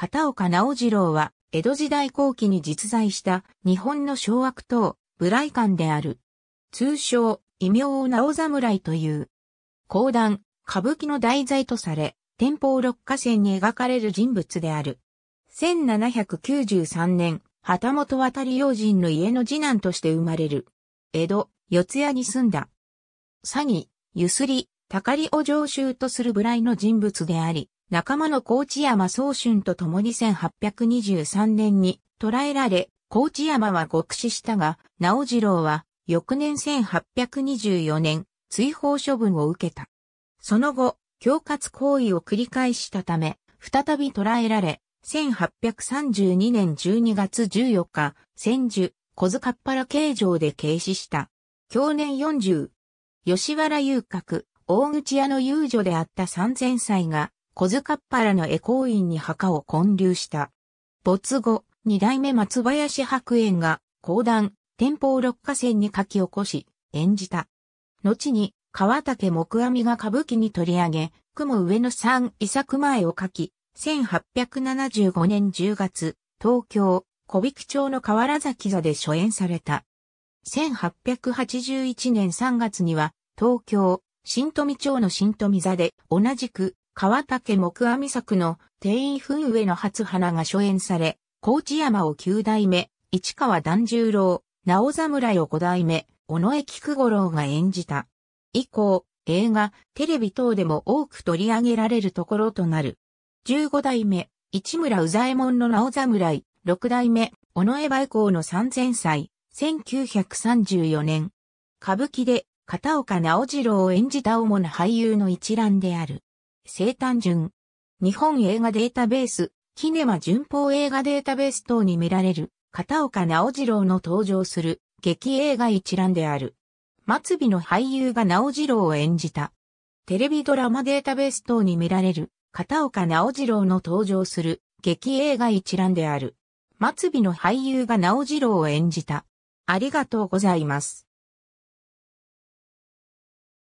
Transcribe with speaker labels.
Speaker 1: 片岡直次郎は、江戸時代後期に実在した日本の小悪党、武来館である。通称、異名を直侍という。講談、歌舞伎の題材とされ、天保六花線に描かれる人物である。1793年、旗本渡り用人の家の次男として生まれる。江戸、四谷に住んだ。詐欺、ゆすり、たかりを常習とする部来の人物であり、仲間の高知山宗春と共に1823年に捕らえられ、高知山は獄死したが、直次郎は翌年1824年、追放処分を受けた。その後、恐喝行為を繰り返したため、再び捕らえられ、1832年12月14日、千住、小塚っ原刑場で軽死した。去年40、吉原遊郭、大口屋の遊女であった三千歳が、小塚っ原の絵光院に墓を建立した。没後、二代目松林白猿が、講談、天保六花線に書き起こし、演じた。後に、川竹木阿弥が歌舞伎に取り上げ、雲上の三遺作前を書き、1875年10月、東京、小引町の河原崎座で初演された。1881年3月には、東京、新富町の新富座で同じく川竹木阿弥作の定員噴上の初花が初演され、高知山を九代目、市川團十郎、直侍を五代目、尾上菊五郎が演じた。以降、映画、テレビ等でも多く取り上げられるところとなる。15代目、市村宇左衛門の直侍、6代目、尾上梅光の三千歳、1934年。歌舞伎で片岡直次郎を演じた主な俳優の一覧である。生誕順。日本映画データベース、キネマ順法映画データベース等に見られる、片岡直次郎の登場する、劇映画一覧である。末尾の俳優が直次郎を演じた。テレビドラマデータベース等に見られる、片岡直次郎の登場する、劇映画一覧である。末尾の俳優が直次郎を演じた。ありがとうございます。